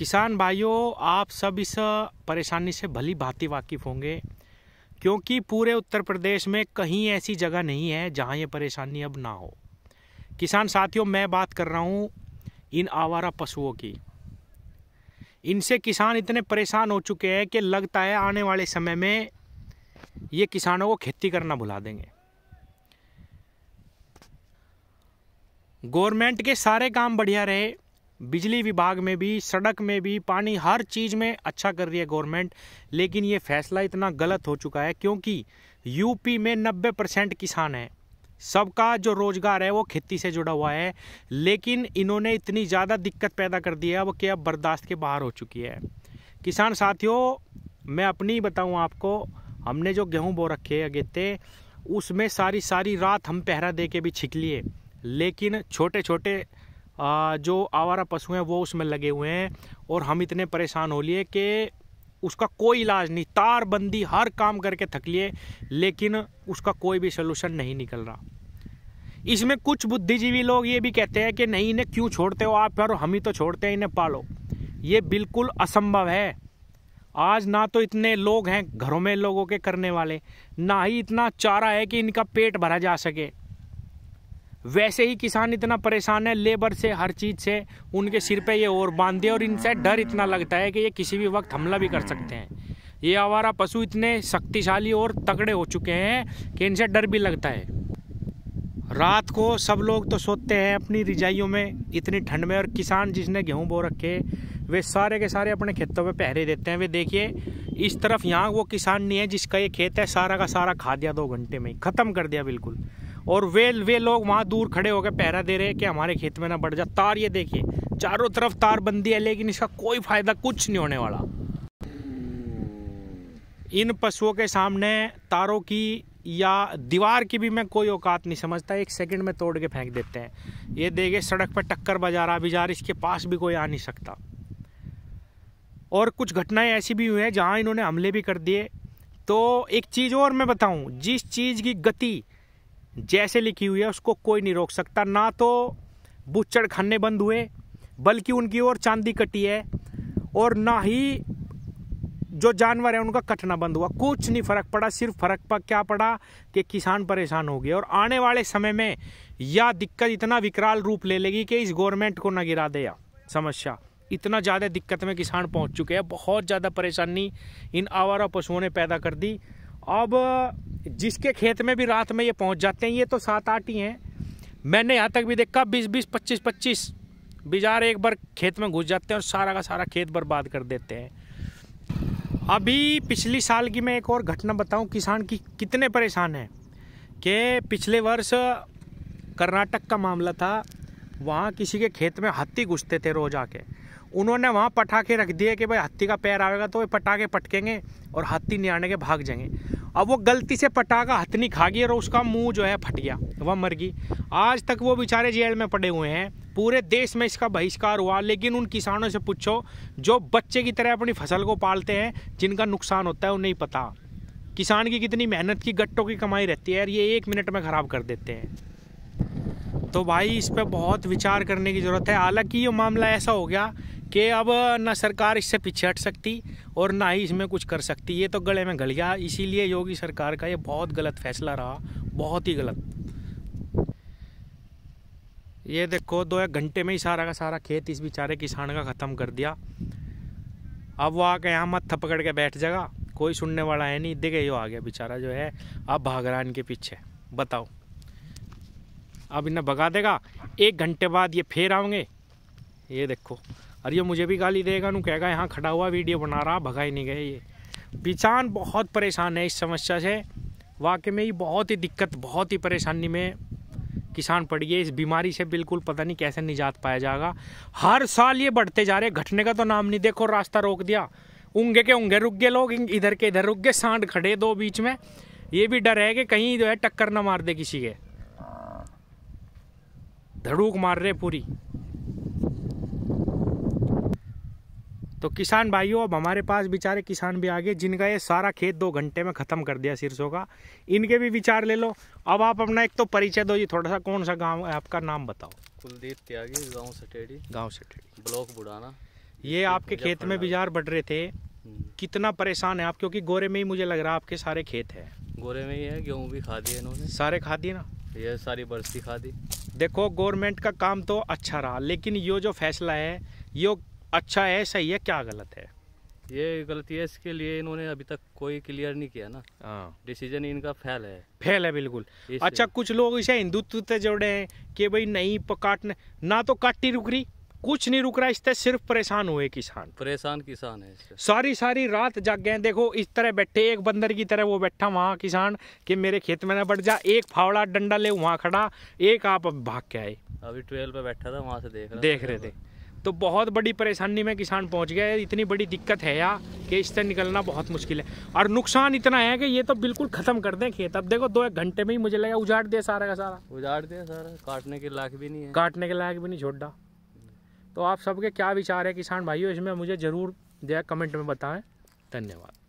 किसान भाइयों आप सब इस परेशानी से भली भांति वाकिफ़ होंगे क्योंकि पूरे उत्तर प्रदेश में कहीं ऐसी जगह नहीं है जहां ये परेशानी अब ना हो किसान साथियों मैं बात कर रहा हूं इन आवारा पशुओं की इनसे किसान इतने परेशान हो चुके हैं कि लगता है आने वाले समय में ये किसानों को खेती करना भुला देंगे गवर्नमेंट के सारे काम बढ़िया रहे बिजली विभाग में भी सड़क में भी पानी हर चीज़ में अच्छा कर रही है गवर्नमेंट लेकिन ये फैसला इतना गलत हो चुका है क्योंकि यूपी में 90 परसेंट किसान हैं सबका जो रोज़गार है वो खेती से जुड़ा हुआ है लेकिन इन्होंने इतनी ज़्यादा दिक्कत पैदा कर दी है वो कि अब बर्दाश्त के बाहर हो चुकी है किसान साथियों मैं अपनी बताऊँ आपको हमने जो गेहूँ बो रखे अगेते उसमें सारी सारी रात हम पहरा दे के भी छिकलिए लेकिन छोटे छोटे जो आवारा पशु हैं वो उसमें लगे हुए हैं और हम इतने परेशान हो लिए कि उसका कोई इलाज नहीं तार बंदी हर काम करके थक लिए लेकिन उसका कोई भी सलूशन नहीं निकल रहा इसमें कुछ बुद्धिजीवी लोग ये भी कहते हैं कि नहीं इन्हें क्यों छोड़ते हो आप यार हम ही तो छोड़ते हैं इन्हें पालो ये बिल्कुल असंभव है आज ना तो इतने लोग हैं घरों में लोगों के करने वाले ना ही इतना चारा है कि इनका पेट भरा जा सके वैसे ही किसान इतना परेशान है लेबर से हर चीज़ से उनके सिर पे ये और बांधे और इनसे डर इतना लगता है कि ये किसी भी वक्त हमला भी कर सकते हैं ये आवारा पशु इतने शक्तिशाली और तगड़े हो चुके हैं कि इनसे डर भी लगता है रात को सब लोग तो सोते हैं अपनी रिजाइयों में इतनी ठंड में और किसान जिसने गेहूँ बो रखे वे सारे के सारे अपने खेतों में पहरे देते हैं वे देखिए इस तरफ यहाँ वो किसान नहीं है जिसका ये खेत है सारा का सारा खा दिया दो घंटे में ख़त्म कर दिया बिल्कुल और वे वे लोग वहाँ दूर खड़े होकर पहरा दे रहे हैं कि हमारे खेत में ना बढ़ जा तार ये देखिए चारों तरफ तार बंदी है लेकिन इसका कोई फायदा कुछ नहीं होने वाला इन पशुओं के सामने तारों की या दीवार की भी मैं कोई औकात नहीं समझता एक सेकंड में तोड़ के फेंक देते हैं ये देखे सड़क पर टक्कर बजा रहा बिजार इसके पास भी कोई आ नहीं सकता और कुछ घटनाएं ऐसी भी हुई हैं जहां इन्होंने हमले भी कर दिए तो एक चीज़ और मैं बताऊं जिस चीज़ की गति जैसे लिखी हुई है उसको कोई नहीं रोक सकता ना तो बुच्चड़ खाने बंद हुए बल्कि उनकी ओर चांदी कटी है और ना ही जो जानवर है उनका कटना बंद हुआ कुछ नहीं फर्क पड़ा सिर्फ फर्क पर क्या पड़ा कि किसान परेशान हो गया और आने वाले समय में यह दिक्कत इतना विकराल रूप ले लेगी कि इस गवर्नमेंट को ना गिरा दे समस्या इतना ज़्यादा दिक्कत में किसान पहुंच चुके हैं बहुत ज़्यादा परेशानी इन आवारा पशुओं ने पैदा कर दी अब जिसके खेत में भी रात में ये पहुंच जाते हैं ये तो सात आठ ही हैं मैंने यहाँ तक भी देखा बीस बीस पच्चीस पच्चीस बिजार एक बार खेत में घुस जाते हैं और सारा का सारा खेत बर्बाद कर देते हैं अभी पिछली साल की मैं एक और घटना बताऊं किसान की कितने परेशान हैं कि पिछले वर्ष कर्नाटक का मामला था वहाँ किसी के खेत में हाथी घुसते थे रोज आके उन्होंने वहाँ पटाखे रख दिए कि भाई हत्ती का पैर आएगा तो ये पटाखे पटकेंगे और हत्ती निहारने के भाग जाएंगे अब वो गलती से पटाखा हथनी खा गई और उसका मुंह जो है फट गया वह मर गई आज तक वो बेचारे जेल में पड़े हुए हैं पूरे देश में इसका बहिष्कार हुआ लेकिन उन किसानों से पूछो जो बच्चे की तरह अपनी फसल को पालते हैं जिनका नुकसान होता है उन्हें नहीं पता किसान की कितनी मेहनत की गट्टों की कमाई रहती है और ये एक मिनट में ख़राब कर देते हैं तो भाई इस पर बहुत विचार करने की ज़रूरत है हालांकि ये मामला ऐसा हो गया कि अब ना सरकार इससे पीछे हट सकती और ना ही इसमें कुछ कर सकती ये तो गले में गल गया इसीलिए योगी सरकार का ये बहुत गलत फैसला रहा बहुत ही गलत ये देखो दो एक घंटे में ही सारा का सारा खेत इस बेचारे किसान का ख़त्म कर दिया अब वो आके यहाँ मत पकड़ के बैठ जाएगा कोई सुनने वाला है नहीं दिखे यो आ गया बेचारा जो है अब भाग रहा इनके पीछे बताओ अब इन्हें भगा देगा एक घंटे बाद ये फिर आओगे ये देखो और ये मुझे भी गाली देगा नू कहेगा यहाँ खड़ा हुआ वीडियो बना रहा भगा ही नहीं गए ये बिचान बहुत परेशान है इस समस्या से वाकई में ये बहुत ही दिक्कत बहुत ही परेशानी में किसान पड़ गए इस बीमारी से बिल्कुल पता नहीं कैसे निजात पाया जाएगा हर साल ये बढ़ते जा रहे घटने का तो नाम नहीं देखो रास्ता रोक दिया उंगे के उंगे रुक गए लोग इधर के इधर रुक गए सांड खड़े दो बीच में ये भी डर है कि कहीं जो है टक्कर ना मार दे किसी के धड़ूक मार रहे पूरी तो किसान भाइयों अब हमारे पास बेचारे किसान भी आ गए जिनका ये सारा खेत दो घंटे में ख़त्म कर दिया सिरसों का इनके भी विचार ले लो अब आप अपना एक तो परिचय दो ये थोड़ा सा कौन सा गाँव है आपका नाम बताओ कुलदीप त्यागी गाँव सटेडी गाँव सटेडी ब्लॉक बुढ़ाना ये आपके खेत में बिजार बढ़ रहे थे हम्म। कितना परेशान है आप क्योंकि गोरे में ही मुझे लग रहा है आपके सारे खेत है गोरे में ही है गेहूँ भी खा दिए इन्होंने सारे खा दिए ना ये सारी बरसी खा दी देखो गवर्नमेंट का काम तो अच्छा रहा लेकिन ये जो फैसला है ये अच्छा है सही है क्या गलत है ये गलती है इसके लिए इन्होंने अभी तक कोई क्लियर नहीं किया ना डिसीजन हाँ। इनका फेल है फेल है बिल्कुल अच्छा कुछ लोग इसे हिंदुत्व से जोड़े हैं कि भाई नहीं काटने ना तो काटी रुक रही कुछ नहीं रुक रहा इससे सिर्फ परेशान हुए किसान परेशान किसान है सारी सारी रात जाग गए देखो इस तरह बैठे एक बंदर की तरह वो बैठा वहाँ किसान कि मेरे खेत में ना बढ़ जा एक फावड़ा डंडा ले वहाँ खड़ा एक आप भाग के आए अभी ट्वेल्व पे बैठा था वहाँ से देख देख रहे थे तो बहुत बड़ी परेशानी में किसान पहुंच गया है इतनी बड़ी दिक्कत है यार कि इससे निकलना बहुत मुश्किल है और नुकसान इतना है कि ये तो बिल्कुल ख़त्म कर दें खेत अब देखो दो एक घंटे में ही मुझे लगा उजाड़ दिया सारा का सारा उजाड़ दिया सारा काटने के लायक भी नहीं है काटने के लायक भी नहीं छोड़ा तो आप सबके क्या विचार है किसान भाइयों इसमें मुझे ज़रूर जो कमेंट में बताएं धन्यवाद